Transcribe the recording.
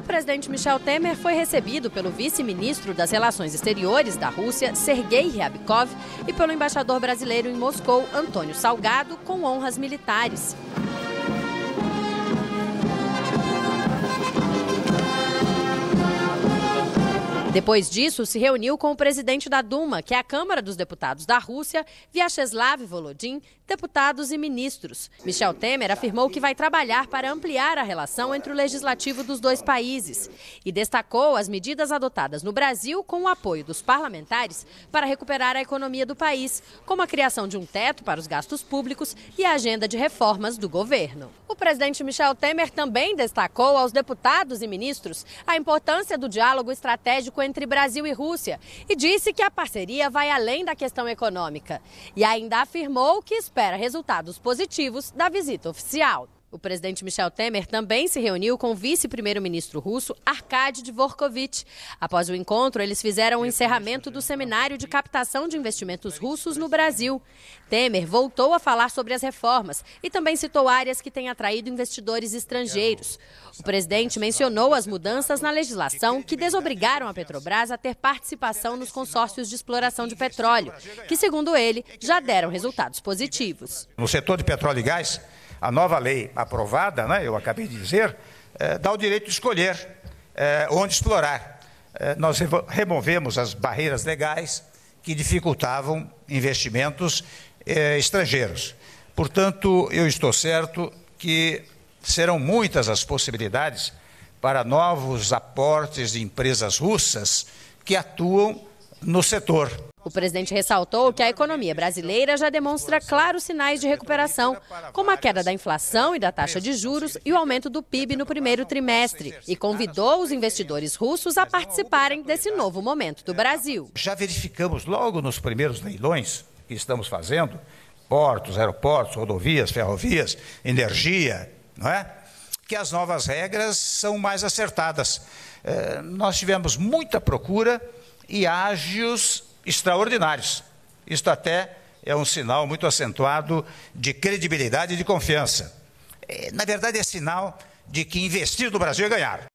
O presidente Michel Temer foi recebido pelo vice-ministro das Relações Exteriores da Rússia, Sergei Ryabkov, e pelo embaixador brasileiro em Moscou, Antônio Salgado, com honras militares. Depois disso, se reuniu com o presidente da Duma, que é a Câmara dos Deputados da Rússia, Vyacheslav Volodin, deputados e ministros. Michel Temer afirmou que vai trabalhar para ampliar a relação entre o legislativo dos dois países e destacou as medidas adotadas no Brasil com o apoio dos parlamentares para recuperar a economia do país, como a criação de um teto para os gastos públicos e a agenda de reformas do governo. O presidente Michel Temer também destacou aos deputados e ministros a importância do diálogo estratégico entre Brasil e Rússia e disse que a parceria vai além da questão econômica. E ainda afirmou que espera resultados positivos da visita oficial. O presidente Michel Temer também se reuniu com o vice-primeiro-ministro russo Arkady Dvorkovich. Após o encontro, eles fizeram o encerramento do seminário de captação de investimentos russos no Brasil. Temer voltou a falar sobre as reformas e também citou áreas que têm atraído investidores estrangeiros. O presidente mencionou as mudanças na legislação que desobrigaram a Petrobras a ter participação nos consórcios de exploração de petróleo, que, segundo ele, já deram resultados positivos. No setor de petróleo e gás, a nova lei aprovada, né, eu acabei de dizer, eh, dá o direito de escolher eh, onde explorar. Eh, nós removemos as barreiras legais que dificultavam investimentos estrangeiros. Portanto, eu estou certo que serão muitas as possibilidades para novos aportes de empresas russas que atuam no setor. O presidente ressaltou que a economia brasileira já demonstra claros sinais de recuperação, como a queda da inflação e da taxa de juros e o aumento do PIB no primeiro trimestre, e convidou os investidores russos a participarem desse novo momento do Brasil. Já verificamos logo nos primeiros leilões que estamos fazendo portos, aeroportos, rodovias, ferrovias, energia, não é? Que as novas regras são mais acertadas. Eh, nós tivemos muita procura e ágios extraordinários. Isto até é um sinal muito acentuado de credibilidade e de confiança. É, na verdade, é sinal de que investir no Brasil é ganhar.